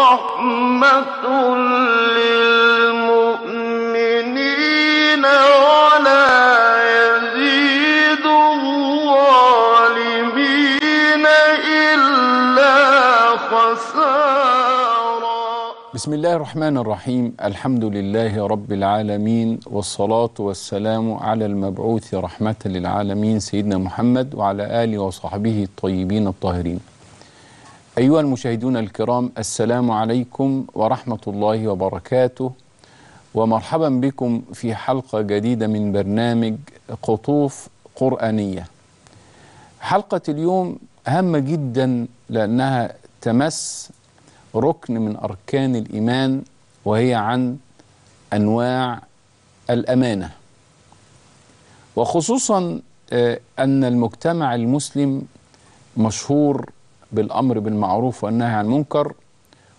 رَحْمَةٌ لِّلْمُؤْمِنِينَ وَلَا يَزِيدُ الظَّالِمِينَ إِلَّا خَسَارًا بسم الله الرحمن الرحيم الحمد لله رب العالمين والصلاة والسلام على المبعوث رحمة للعالمين سيدنا محمد وعلى آله وصحبه الطيبين الطاهرين أيها المشاهدون الكرام السلام عليكم ورحمة الله وبركاته ومرحبا بكم في حلقة جديدة من برنامج قطوف قرآنية حلقة اليوم هامة جدا لأنها تمس ركن من أركان الإيمان وهي عن أنواع الأمانة وخصوصا آه، أن المجتمع المسلم مشهور بالأمر بالمعروف والنهي عن المنكر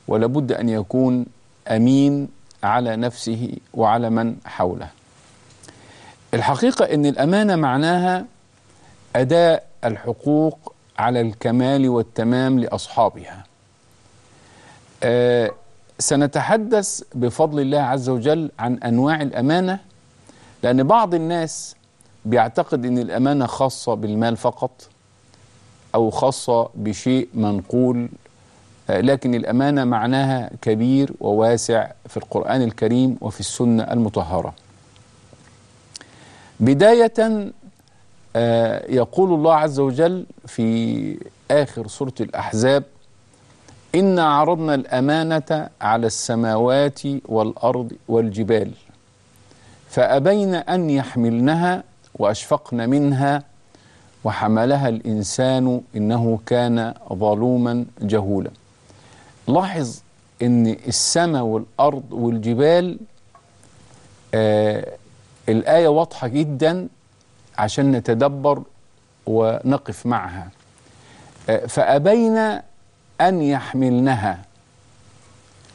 ولابد أن يكون أمين على نفسه وعلى من حوله الحقيقة أن الأمانة معناها أداء الحقوق على الكمال والتمام لأصحابها آه سنتحدث بفضل الله عز وجل عن أنواع الأمانة لأن بعض الناس بيعتقد أن الأمانة خاصة بالمال فقط أو خاصة بشيء منقول آه، لكن الأمانة معناها كبير وواسع في القرآن الكريم وفي السنة المطهرة بداية آه، يقول الله عز وجل في آخر سورة الأحزاب إنا عرضنا الأمانة على السماوات والأرض والجبال فأبين أن يحملنها وأشفقن منها وحملها الإنسان إنه كان ظلوما جهولا لاحظ إن السماء والأرض والجبال آه الآية واضحة جدا عشان نتدبر ونقف معها آه فأبينا أن يحملنها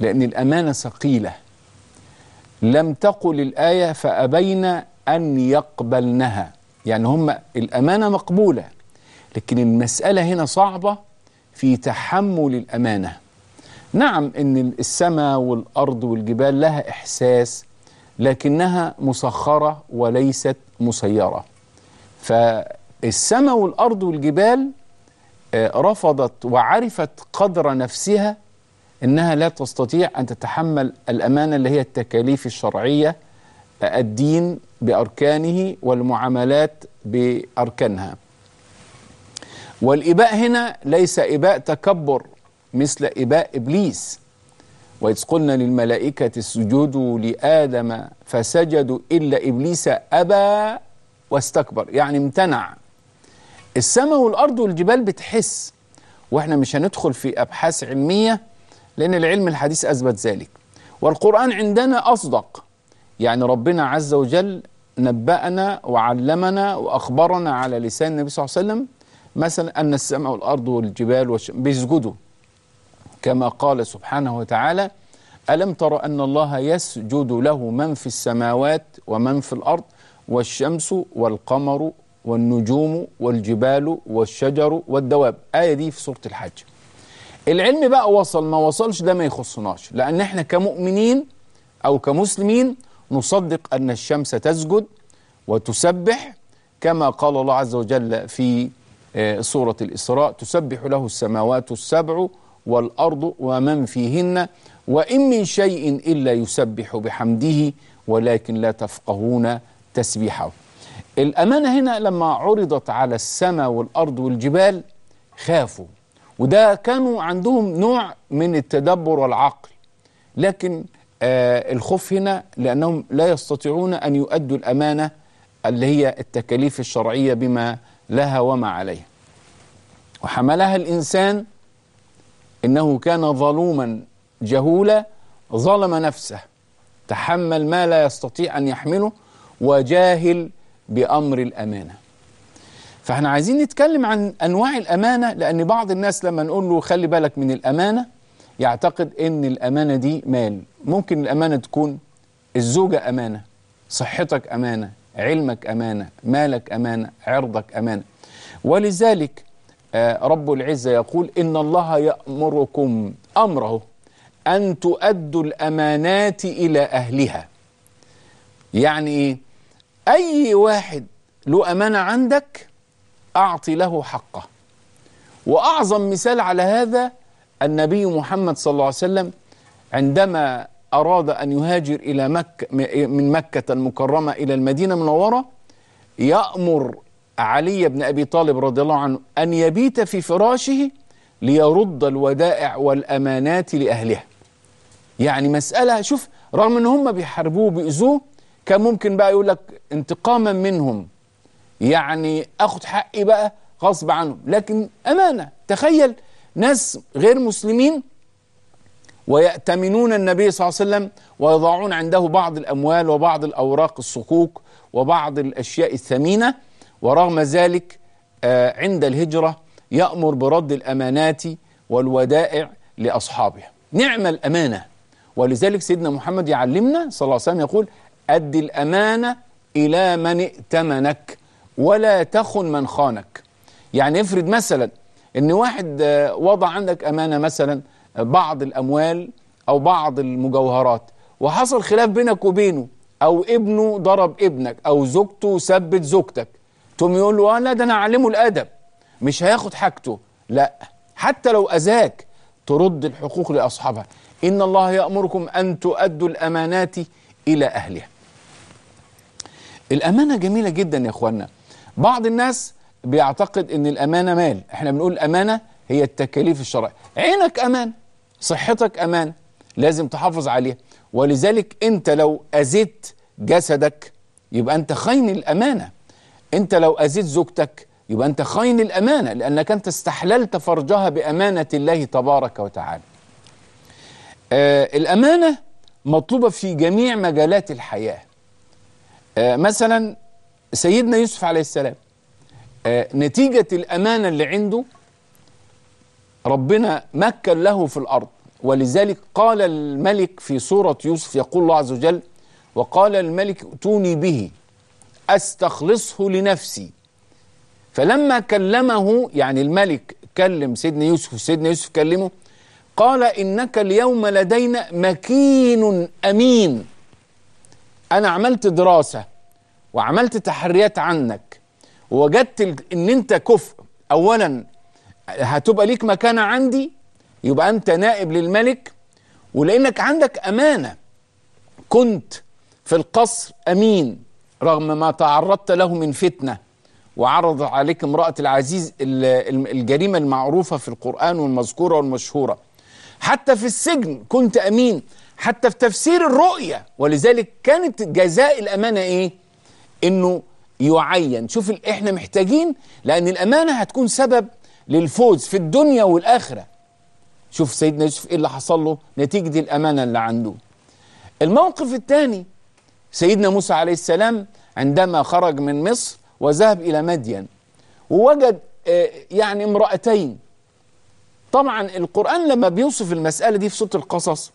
لأن الأمانة ثقيلة لم تقل الآية فأبينا أن يقبلنها يعني هم الأمانة مقبولة لكن المسألة هنا صعبة في تحمل الأمانة نعم إن السماء والأرض والجبال لها إحساس لكنها مسخرة وليست مسيرة فالسماء والأرض والجبال آه، رفضت وعرفت قدر نفسها إنها لا تستطيع أن تتحمل الأمانة اللي هي التكاليف الشرعية الدين بأركانه والمعاملات بأركانها والإباء هنا ليس إباء تكبر مثل إباء إبليس وإذ قلنا للملائكة اسجدوا لآدم فسجدوا إلا إبليس أبى واستكبر يعني امتنع السماء والأرض والجبال بتحس وإحنا مش هندخل في أبحاث علمية لأن العلم الحديث أثبت ذلك والقرآن عندنا أصدق يعني ربنا عز وجل نبأنا وعلمنا وأخبرنا على لسان النبي صلى الله عليه وسلم مثلا أن السماء والأرض والجبال بيسجدوا كما قال سبحانه وتعالى ألم تر أن الله يسجد له من في السماوات ومن في الأرض والشمس والقمر والنجوم والجبال والشجر والدواب آية دي في سورة الحج العلم بقى وصل ما وصلش ده ما يخصناش لأن احنا كمؤمنين أو كمسلمين نصدق أن الشمس تسجد وتسبح كما قال الله عز وجل في آه، سورة الإسراء تسبح له السماوات السبع والأرض ومن فيهن وإن من شيء إلا يسبح بحمده ولكن لا تفقهون تسبيحه الأمانة هنا لما عرضت على السماء والأرض والجبال خافوا وده كانوا عندهم نوع من التدبر والعقل لكن آه الخوف هنا لأنهم لا يستطيعون أن يؤدوا الأمانة اللي هي التكاليف الشرعية بما لها وما عليها وحملها الإنسان إنه كان ظلوما جهولا ظلم نفسه تحمل ما لا يستطيع أن يحمله وجاهل بأمر الأمانة فاحنا عايزين نتكلم عن أنواع الأمانة لأن بعض الناس لما نقول له خلي بالك من الأمانة يعتقد إن الأمانة دي مال ممكن الأمانة تكون الزوجة أمانة صحتك أمانة علمك أمانة مالك أمانة عرضك أمانة ولذلك آه، رب العزة يقول إن الله يأمركم أمره أن تؤدوا الأمانات إلى أهلها يعني إيه؟ أي واحد له أمانة عندك أعطي له حقه وأعظم مثال على هذا النبي محمد صلى الله عليه وسلم عندما أراد أن يهاجر إلى مكة من مكة المكرمة إلى المدينة المنورة يأمر علي بن أبي طالب رضي الله عنه أن يبيت في فراشه ليرد الودائع والأمانات لأهلها يعني مسألة شوف رغم أن هم بيحاربوه وبيأذوه كان ممكن بقى يقول لك انتقاما منهم يعني أخد حقي بقى غصب عنهم لكن أمانة تخيل ناس غير مسلمين ويأتمنون النبي صلى الله عليه وسلم ويضعون عنده بعض الأموال وبعض الأوراق الصكوك وبعض الأشياء الثمينة ورغم ذلك آه، عند الهجرة يأمر برد الأمانات والودائع لأصحابه نعم الأمانة ولذلك سيدنا محمد يعلمنا صلى الله عليه وسلم يقول أد الأمانة إلى من ائتمنك ولا تخن من خانك يعني افرض مثلا ان واحد آه، وضع عندك امانه مثلا بعض الأموال أو بعض المجوهرات وحصل خلاف بينك وبينه أو ابنه ضرب ابنك أو زوجته سبت زوجتك تقوم يقول له آه، لا ده أنا أعلمه الأدب مش هياخد حاجته لا حتى لو أذاك ترد الحقوق لأصحابها إن الله يأمركم أن تؤدوا الأمانات إلى أهلها الأمانة جميلة جدا يا أخوانا بعض الناس بيعتقد ان الامانه مال احنا بنقول الامانه هي التكاليف الشرعيه عينك امانه صحتك امان لازم تحافظ عليها ولذلك انت لو اذيت جسدك يبقى انت خاين الامانه انت لو اذيت زوجتك يبقى انت خاين الامانه لانك انت استحللت فرجها بامانه الله تبارك وتعالى آه الامانه مطلوبه في جميع مجالات الحياه آه مثلا سيدنا يوسف عليه السلام آه نتيجه الامانه اللي عنده ربنا مكن له في الأرض ولذلك قال الملك في سورة يوسف يقول الله عز وجل وقال الملك ائتوني به استخلصه لنفسي فلما كلمه يعني الملك كلم سيدنا يوسف سيدنا يوسف كلمه قال انك اليوم لدينا مكين امين انا عملت دراسه وعملت تحريات عنك ووجدت ان انت كفء اولا هتبقى ليك مكانة عندي يبقى أنت نائب للملك ولأنك عندك أمانة كنت في القصر أمين رغم ما تعرضت له من فتنة وعرض عليك امرأة العزيز الجريمة المعروفة في القرآن والمذكورة والمشهورة حتى في السجن كنت أمين حتى في تفسير الرؤية ولذلك كانت جزاء الأمانة إيه؟ إنه يعين شوف احنا محتاجين لأن الأمانة هتكون سبب للفوز في الدنيا والآخرة شوف سيدنا يوسف إيه اللي حصل له نتيجة الأمانة اللي عنده الموقف الثاني سيدنا موسى عليه السلام عندما خرج من مصر وذهب إلى مدين ووجد آه، يعني امرأتين طبعا القرآن لما بيوصف المسألة دي في سورة القصص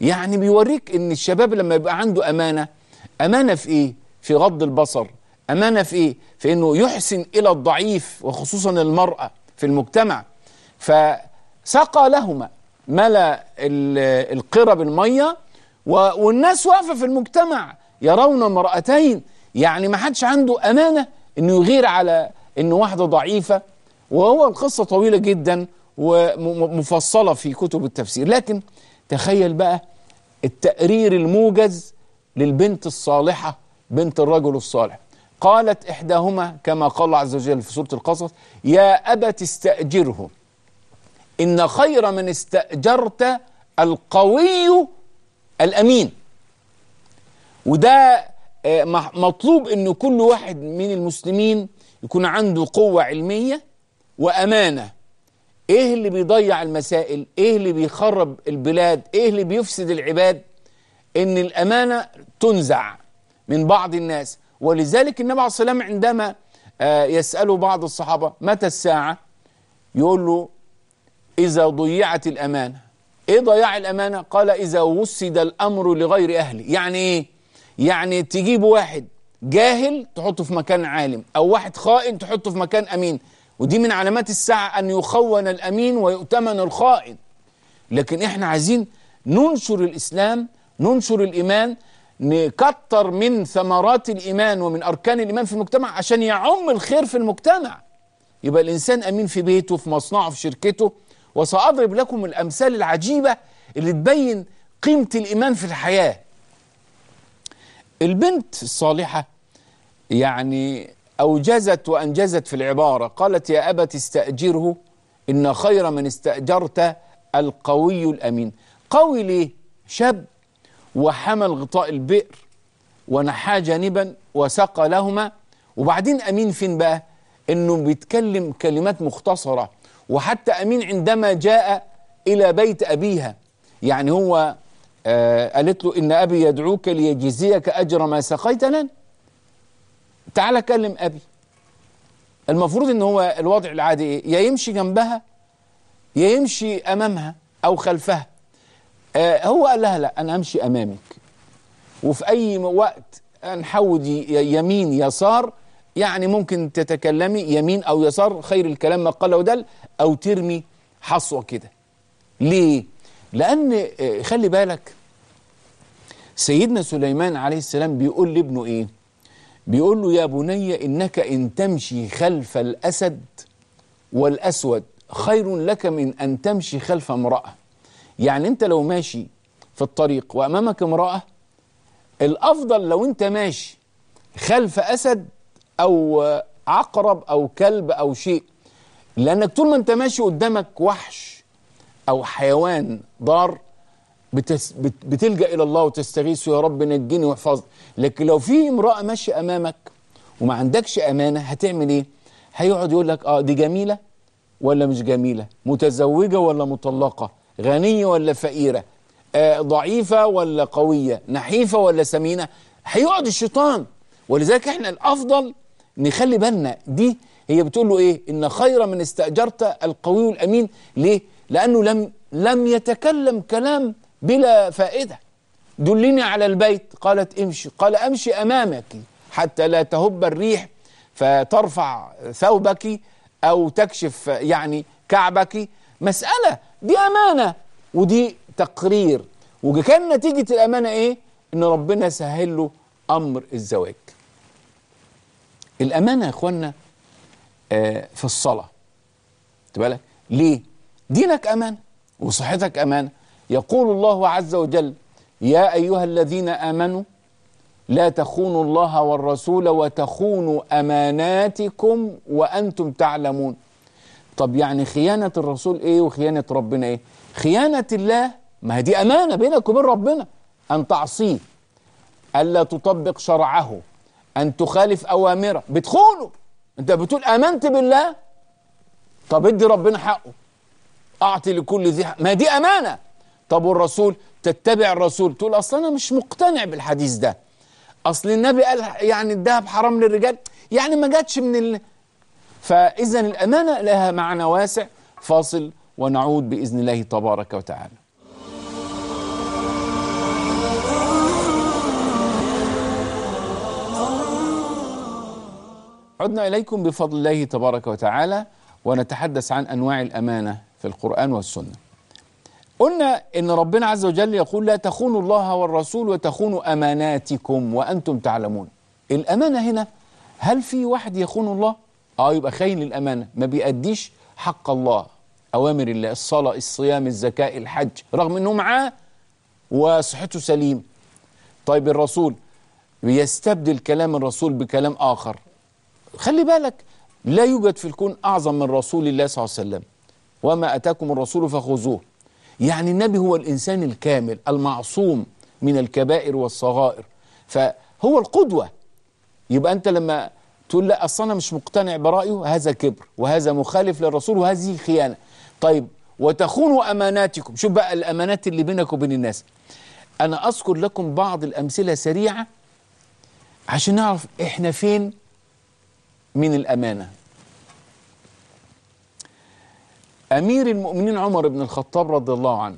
يعني بيوريك ان الشباب لما يبقى عنده امانه امانه في ايه؟ في غض البصر، امانه في ايه؟ في انه يحسن الى الضعيف وخصوصا المراه. في المجتمع فسقى لهما ملا القرى بالميه والناس واقفه في المجتمع يرون امرأتين يعني ما حدش عنده امانه انه يغير على ان واحده ضعيفه وهو القصه طويله جدا ومفصله في كتب التفسير لكن تخيل بقى التقرير الموجز للبنت الصالحه بنت الرجل الصالح قالت إحداهما كما قال الله عز وجل في سورة القصص يا أبت استأجره إن خير من استأجرت القوي الأمين وده آه، مطلوب أن كل واحد من المسلمين يكون عنده قوة علمية وأمانة إيه اللي بيضيع المسائل إيه اللي بيخرب البلاد إيه اللي بيفسد العباد إن الأمانة تنزع من بعض الناس ولذلك النبي عليه الصلاة والسلام عندما آه، يسأل بعض الصحابة متى الساعة يقول له إذا ضيعت الأمانة إيه ضياع الأمانة قال إذا وسد الأمر لغير أهله يعني إيه يعني تجيب واحد جاهل تحطه في مكان عالم أو واحد خائن تحطه في مكان أمين ودي من علامات الساعة أن يخون الأمين ويؤتمن الخائن لكن إحنا عايزين ننشر الإسلام ننشر الإيمان نكتر من ثمرات الإيمان ومن أركان الإيمان في المجتمع عشان يعم الخير في المجتمع يبقى الإنسان أمين في بيته في مصنعه في شركته وسأضرب لكم الأمثال العجيبة اللي تبين قيمة الإيمان في الحياة البنت الصالحة يعني أوجزت وأنجزت في العبارة قالت يا أبت استأجره إن خير من استأجرت القوي الأمين قوي ليه شاب وحمل غطاء البئر ونحاه جانبا وسقى لهما وبعدين أمين فين بقى أنه بيتكلم كلمات مختصرة وحتى أمين عندما جاء إلى بيت أبيها يعني هو آه قالت له إن أبي يدعوك ليجزيك أجر ما سقيت لنا تعالى كلم أبي المفروض إن هو الوضع العادي إيه يا يمشي جنبها يا يمشي أمامها أو خلفها آه، هو قال لها لا أنا أمشي أمامك وفي أي وقت نحود يمين يسار يعني ممكن تتكلمي يمين أو يسار خير الكلام ما قال ودل أو ترمي حصوة كده ليه؟ لأن آه، خلي بالك سيدنا سليمان عليه السلام بيقول لابنه إيه؟ بيقول له يا بني إنك إن تمشي خلف الأسد والأسود خير لك من أن تمشي خلف امرأة يعني انت لو ماشي في الطريق وامامك امراه الافضل لو انت ماشي خلف اسد او عقرب او كلب او شيء لانك طول ما انت ماشي قدامك وحش او حيوان ضار بتس بتلجا الى الله وتستغيث يا رب نجني واحفظني لكن لو في امراه ماشيه امامك وما عندكش امانه هتعمل ايه هيقعد يقول لك اه دي جميله ولا مش جميله متزوجه ولا مطلقه غنية ولا فقيرة آه ضعيفة ولا قوية نحيفة ولا سمينة هيقعد الشيطان ولذلك احنا الأفضل نخلي بالنا دي هي بتقول له ايه ان خير من استأجرت القوي الأمين ليه لأنه لم لم يتكلم كلام بلا فائدة دلني على البيت قالت امشي قال امشي أمامك حتى لا تهب الريح فترفع ثوبك أو تكشف يعني كعبك مسألة دي أمانة ودي تقرير وكان نتيجة الأمانة إيه؟ إن ربنا سهل له أمر الزواج الأمانة يا إخوانا آه في الصلاة بالك ليه؟ دينك أمانة وصحتك أمانة يقول الله عز وجل يا أيها الذين آمنوا لا تخونوا الله والرسول وتخونوا أماناتكم وأنتم تعلمون طب يعني خيانة الرسول إيه وخيانة ربنا إيه خيانة الله ما هي دي أمانة بينك وبين ربنا أن تعصيه ألا تطبق شرعه أن تخالف أوامره بتخونه أنت بتقول آمنت بالله طب ادي ربنا حقه أعطي لكل ذي حق ما دي أمانة طب والرسول تتبع الرسول تقول أصلا أنا مش مقتنع بالحديث ده أصل النبي قال يعني الذهب حرام للرجال يعني ما جاتش من اللي فإذا الأمانة لها معنى واسع فاصل ونعود بإذن الله تبارك وتعالى عدنا إليكم بفضل الله تبارك وتعالى ونتحدث عن أنواع الأمانة في القرآن والسنة قلنا إن ربنا عز وجل يقول لا تخونوا الله والرسول وتخونوا أماناتكم وأنتم تعلمون الأمانة هنا هل في واحد يخون الله اه يبقى خاين للامانه ما بيأديش حق الله اوامر الله الصلاه الصيام الزكاه الحج رغم انه معاه وصحته سليم طيب الرسول بيستبدل كلام الرسول بكلام اخر خلي بالك لا يوجد في الكون اعظم من رسول الله صلى الله عليه وسلم وما اتاكم الرسول فخذوه يعني النبي هو الانسان الكامل المعصوم من الكبائر والصغائر فهو القدوه يبقى انت لما تقول لا اصل انا مش مقتنع برأيه هذا كبر وهذا مخالف للرسول وهذه خيانة طيب وتخونوا أماناتكم شوف بقى الأمانات اللي بينك وبين الناس أنا أذكر لكم بعض الأمثلة سريعة عشان نعرف إحنا فين من الأمانة أمير المؤمنين عمر بن الخطاب رضي الله عنه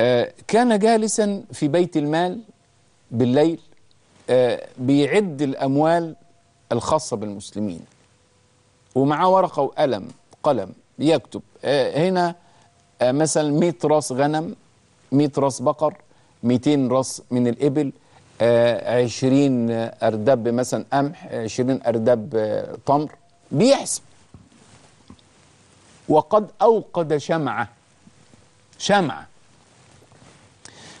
آه، كان جالسا في بيت المال بالليل آه، بيعد الأموال الخاصة بالمسلمين ومعاه ورقة وقلم قلم يكتب آه، هنا آه، مثلا 100 راس غنم 100 راس بقر 200 راس من الإبل 20 آه، أردب مثلا قمح 20 أردب تمر بيحسب وقد أوقد شمعة شمعة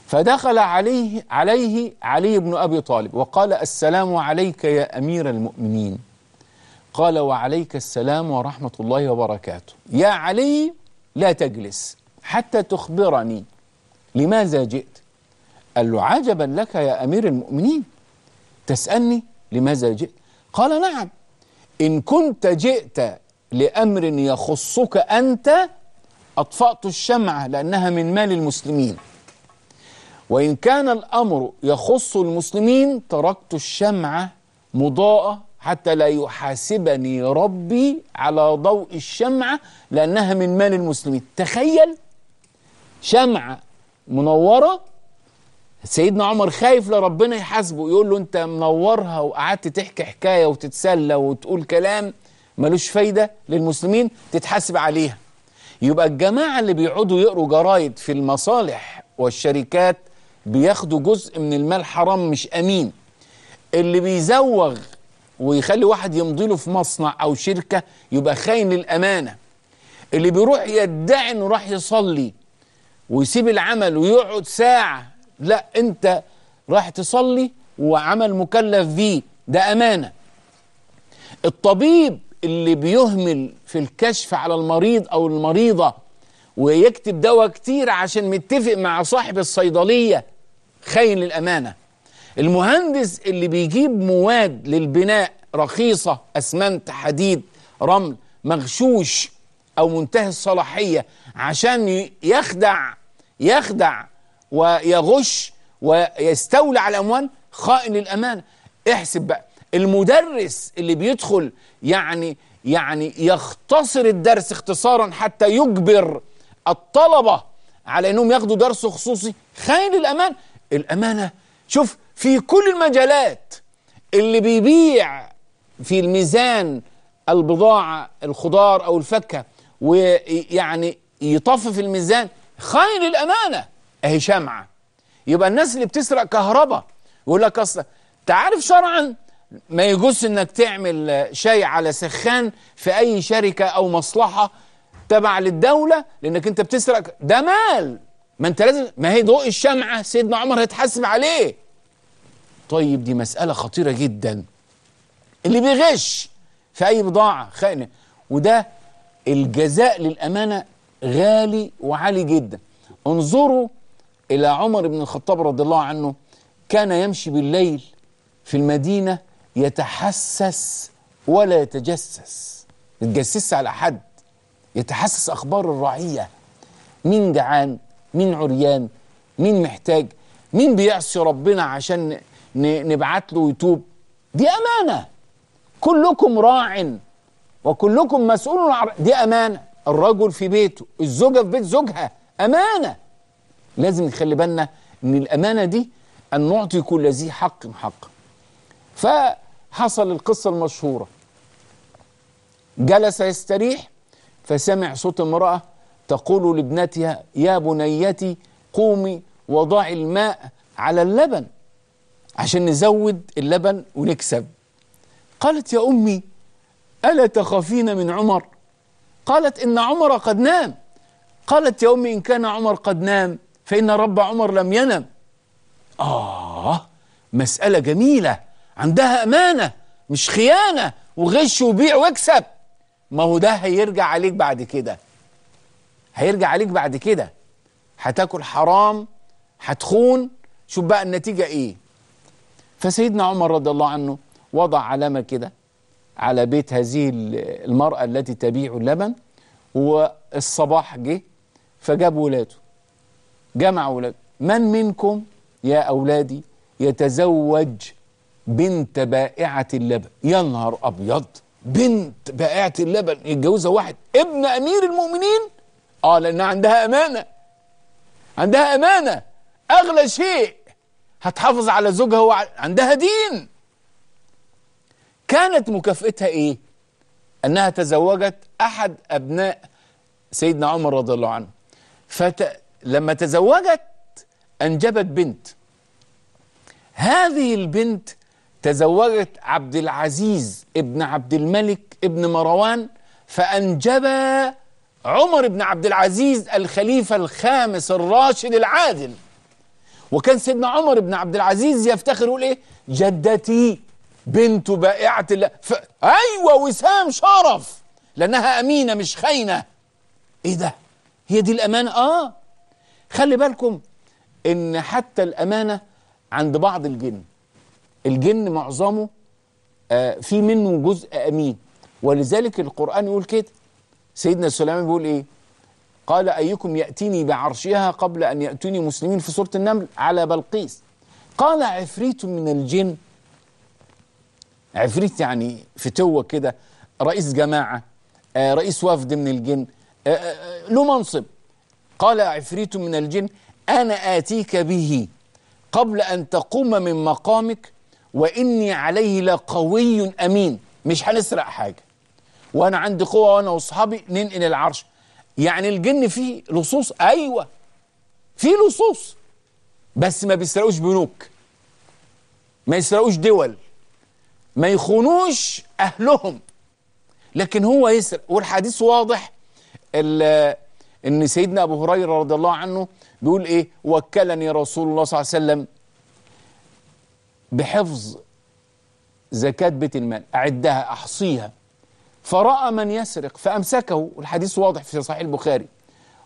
فدخل عليه عليه علي بن أبي طالب وقال السلام عليك يا أمير المؤمنين قال وعليك السلام ورحمة الله وبركاته يا علي لا تجلس حتى تخبرني لماذا جئت قال له عجبا لك يا أمير المؤمنين تسألني لماذا جئت قال نعم إن كنت جئت لأمر يخصك أنت أطفأت الشمعة لأنها من مال المسلمين وإن كان الأمر يخص المسلمين تركت الشمعة مضاءة حتى لا يحاسبني ربي على ضوء الشمعة لأنها من مال المسلمين تخيل شمعة منورة سيدنا عمر خايف لربنا يحاسبه يقول له انت منورها وقعدت تحكي حكاية وتتسلى وتقول كلام ملوش فايدة للمسلمين تتحاسب عليها يبقى الجماعة اللي بيقعدوا يقروا جرايد في المصالح والشركات بياخدوا جزء من المال حرام مش امين اللي بيزوغ ويخلي واحد يمضي له في مصنع او شركه يبقى خاين للامانه اللي بيروح يدعي انه راح يصلي ويسيب العمل ويقعد ساعه لا انت راح تصلي وعمل مكلف فيه ده امانه الطبيب اللي بيهمل في الكشف على المريض او المريضه ويكتب دواء كتير عشان متفق مع صاحب الصيدليه خاين للأمانة المهندس اللي بيجيب مواد للبناء رخيصة أسمنت حديد رمل مغشوش أو منتهي الصلاحية عشان يخدع يخدع ويغش ويستولى على الأموال خائن للأمانة احسب بقى المدرس اللي بيدخل يعني يعني يختصر الدرس اختصارا حتى يجبر الطلبة على انهم ياخدوا درس خصوصي خاين للامانه الأمانة شوف في كل المجالات اللي بيبيع في الميزان البضاعة الخضار أو الفاكهة ويعني يطفف الميزان خاين الأمانة أهي شمعة يبقى الناس اللي بتسرق كهرباء يقول لك أصلا تعرف شرعا ما يجوز انك تعمل شيء على سخان في اي شركة او مصلحة تبع للدولة لانك انت بتسرق ده مال ما انت لازم ما هي ضوء الشمعة سيدنا عمر هيتحاسب عليه طيب دي مسألة خطيرة جدا اللي بيغش في أي بضاعة خائنة وده الجزاء للأمانة غالي وعالي جدا انظروا إلى عمر بن الخطاب رضي الله عنه كان يمشي بالليل في المدينة يتحسس ولا يتجسس يتجسس على حد يتحسس أخبار الرعية مين جعان مين عريان مين محتاج مين بيعصي ربنا عشان نبعت له يتوب دي امانه كلكم راع وكلكم مسؤول عن دي امانه الرجل في بيته الزوجه في بيت زوجها امانه لازم نخلي بالنا ان الامانه دي ان نعطي كل ذي حق حق فحصل القصه المشهوره جلس يستريح فسمع صوت امراه تقول لابنتها يا بنيتي قومي وضعي الماء على اللبن عشان نزود اللبن ونكسب قالت يا أمي ألا تخافين من عمر قالت إن عمر قد نام قالت يا أمي إن كان عمر قد نام فإن رب عمر لم ينم آه مسألة جميلة عندها أمانة مش خيانة وغش وبيع واكسب ما هو ده هيرجع عليك بعد كده هيرجع عليك بعد كده هتاكل حرام هتخون شوف بقى النتيجة ايه فسيدنا عمر رضي الله عنه وضع علامة كده على بيت هذه المرأة التي تبيع اللبن والصباح جه فجاب ولاده جمع ولاده من منكم يا أولادي يتزوج بنت بائعة اللبن يا نهار أبيض بنت بائعة اللبن يتجوزها واحد ابن أمير المؤمنين اه لانها عندها امانه عندها امانه اغلى شيء هتحافظ على زوجها وع... عندها دين كانت مكافئتها ايه انها تزوجت احد ابناء سيدنا عمر رضي الله عنه فت... لما تزوجت انجبت بنت هذه البنت تزوجت عبد العزيز ابن عبد الملك ابن مروان فانجب عمر بن عبد العزيز الخليفة الخامس الراشد العادل وكان سيدنا عمر بن عبد العزيز يفتخر يقول ايه جدتي بنت بائعة الله ف... ايوه وسام شرف لانها امينة مش خاينة ايه ده هي دي الامانة اه خلي بالكم ان حتى الامانة عند بعض الجن الجن معظمه آه في منه جزء امين ولذلك القرآن يقول كده سيدنا سليمان بيقول ايه قال ايكم ياتيني بعرشها قبل ان ياتوني مسلمين في سوره النمل على بلقيس قال عفريت من الجن عفريت يعني فتوه كده رئيس جماعه آه، رئيس وفد من الجن آه، آه، له منصب قال عفريت من الجن انا اتيك به قبل ان تقوم من مقامك واني عليه لقوي امين مش هنسرق حاجه وانا عندي قوه وانا واصحابي ننقل العرش يعني الجن فيه لصوص ايوه فيه لصوص بس ما بيسرقوش بنوك ما يسرقوش دول ما يخونوش اهلهم لكن هو يسرق والحديث واضح ان سيدنا ابو هريره رضي الله عنه بيقول ايه وكلني رسول الله صلى الله عليه وسلم بحفظ زكاه بيت المال اعدها احصيها فرأى من يسرق فأمسكه الحديث واضح في صحيح البخاري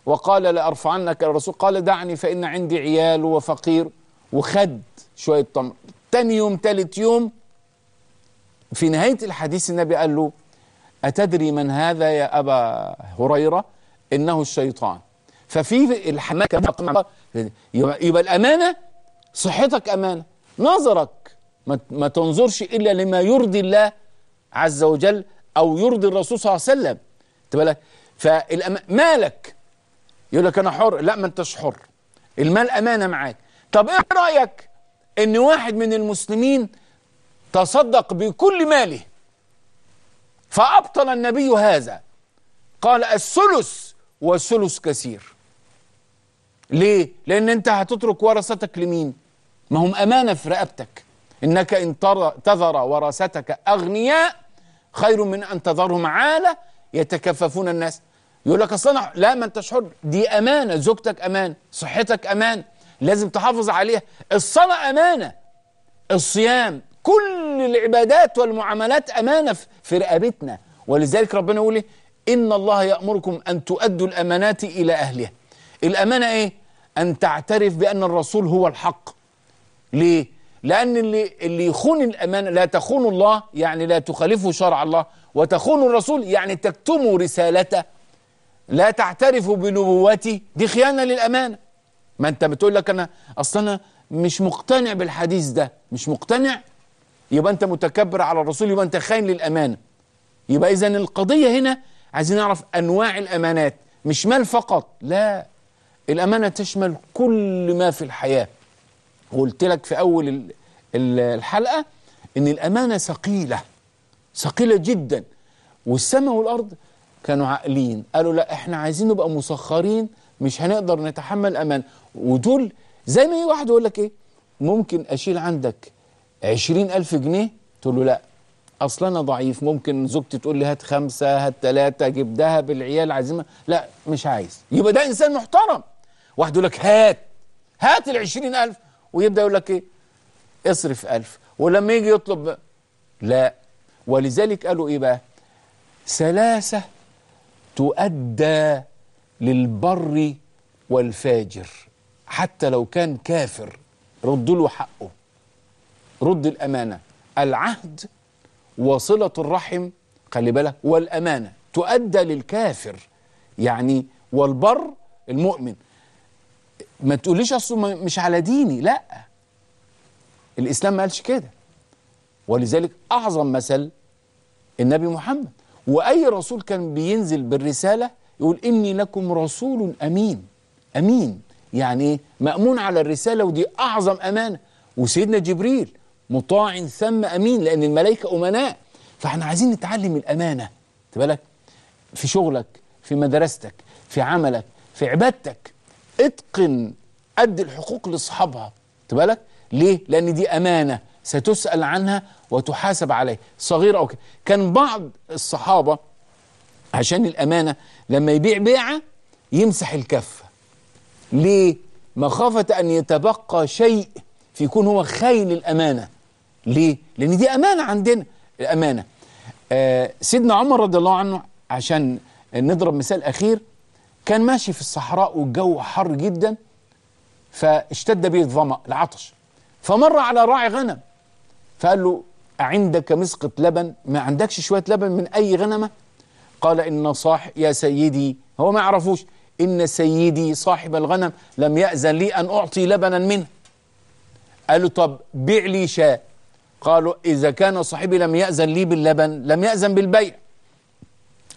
وقال لأرفعنك الرسول قال دعني فإن عندي عيال وفقير وخد شوية تمر تاني يوم تالت يوم في نهاية الحديث النبي قال له أتدري من هذا يا أبا هريرة إنه الشيطان ففي الحماكة يبقى الأمانة صحتك أمانة نظرك ما تنظرش إلا لما يرضي الله عز وجل او يرضي الرسول صلى الله عليه وسلم تبقى فالأم... مالك يقول لك انا حر لا ما انتش حر المال امانه معاك طب ايه رايك ان واحد من المسلمين تصدق بكل ماله فابطل النبي هذا قال الثلث والثلث كثير ليه لان انت هتترك ورثتك لمين ما هم امانه في رقبتك انك ان تذر ورثتك اغنياء خير من أن تذرهم عالة يتكففون الناس يقول لك اصلا لا ما انتش حر دي امانه زوجتك امانه صحتك امانه لازم تحافظ عليها الصلاه امانه الصيام كل العبادات والمعاملات امانه في رقبتنا ولذلك ربنا يقول إيه؟ ان الله يامركم ان تؤدوا الامانات الى اهلها الامانه ايه ان تعترف بان الرسول هو الحق ليه لأن اللي اللي يخون الأمانة لا تخون الله يعني لا تخالفوا شرع الله وتخون الرسول يعني تكتموا رسالته لا تعترفوا بنبوته دي خيانة للأمانة ما أنت بتقول لك أنا أصلا مش مقتنع بالحديث ده مش مقتنع يبقى أنت متكبر على الرسول يبقى أنت خاين للأمانة يبقى إذا القضية هنا عايزين نعرف أنواع الأمانات مش مال فقط لا الأمانة تشمل كل ما في الحياة قلت لك في أول الحلقة إن الأمانة ثقيلة ثقيلة جدا والسماء والأرض كانوا عاقلين قالوا لا إحنا عايزين نبقى مسخرين مش هنقدر نتحمل أمانة ودول زي ما اي واحد يقول لك إيه ممكن أشيل عندك عشرين ألف جنيه تقول له لا اصل انا ضعيف ممكن زوجتي تقول لي هات خمسه هات ثلاثه جيب ذهب العيال عايزين لا مش عايز يبقى ده انسان محترم واحد يقول لك هات هات ال 20000 ويبدأ يقول لك ايه اصرف ألف ولما يجي يطلب لا ولذلك قالوا ايه بقى ثلاثة تؤدى للبر والفاجر حتى لو كان كافر رد له حقه رد الأمانة العهد وصلة الرحم خلي بالك والأمانة تؤدى للكافر يعني والبر المؤمن ما تقوليش اصله مش على ديني لا الاسلام ما قالش كده ولذلك اعظم مثل النبي محمد واي رسول كان بينزل بالرساله يقول اني لكم رسول امين امين يعني ايه مامون على الرساله ودي اعظم امانه وسيدنا جبريل مطاع ثم امين لان الملائكه امناء فاحنا عايزين نتعلم الامانه تبالك في شغلك في مدرستك في عملك في عبادتك اتقن ادي الحقوق لاصحابها بالك ليه لان دي امانه ستسال عنها وتحاسب عليها صغيره او كده كان بعض الصحابه عشان الامانه لما يبيع بيعه يمسح الكفه ليه مخافه ان يتبقى شيء فيكون هو خاين الامانه ليه لان دي امانه عندنا الامانه آه سيدنا عمر رضي الله عنه عشان نضرب مثال اخير كان ماشي في الصحراء والجو حر جدا فاشتد به الظمأ العطش فمر على راعي غنم فقال له عندك مسقة لبن ما عندكش شوية لبن من أي غنمة قال إن صاح يا سيدي هو ما يعرفوش إن سيدي صاحب الغنم لم يأذن لي أن أعطي لبنا منه قال له طب بيع لي شاة قالوا إذا كان صاحبي لم يأذن لي باللبن لم يأذن بالبيع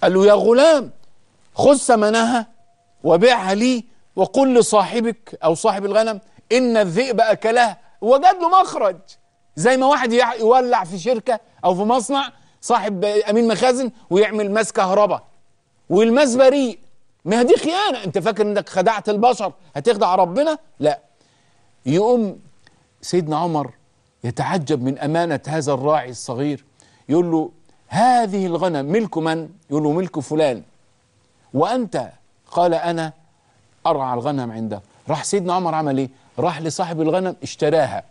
قال له يا غلام خذ ثمنها وبيعها لي وقل لصاحبك أو صاحب الغنم إن الذئب أكلها وجد له مخرج زي ما واحد يولع في شركة أو في مصنع صاحب أمين مخازن ويعمل ماس كهرباء والماس بريء ما دي خيانة أنت فاكر أنك خدعت البشر هتخدع ربنا لا يقوم سيدنا عمر يتعجب من أمانة هذا الراعي الصغير يقول له هذه الغنم ملك من؟ يقول له ملك فلان وأنت قال أنا أرعى الغنم عنده راح سيدنا عمر عمل إيه راح لصاحب الغنم اشتراها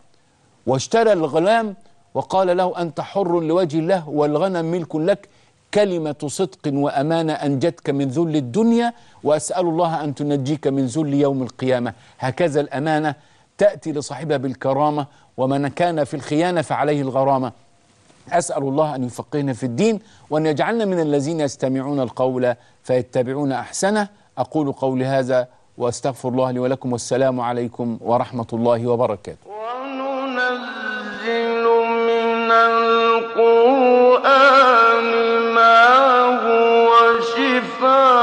واشترى الغلام وقال له أنت حر لوجه الله والغنم ملك لك كلمة صدق وأمانة أنجتك من ذل الدنيا وأسأل الله أن تنجيك من ذل يوم القيامة هكذا الأمانة تأتي لصاحبها بالكرامة ومن كان في الخيانة فعليه الغرامة أسأل الله أن يفقهنا في الدين وأن يجعلنا من الذين يستمعون القول فيتبعون أحسنه أقول قولي هذا وأستغفر الله لي ولكم والسلام عليكم ورحمة الله وبركاته وننزل من القرآن ما هو شفاء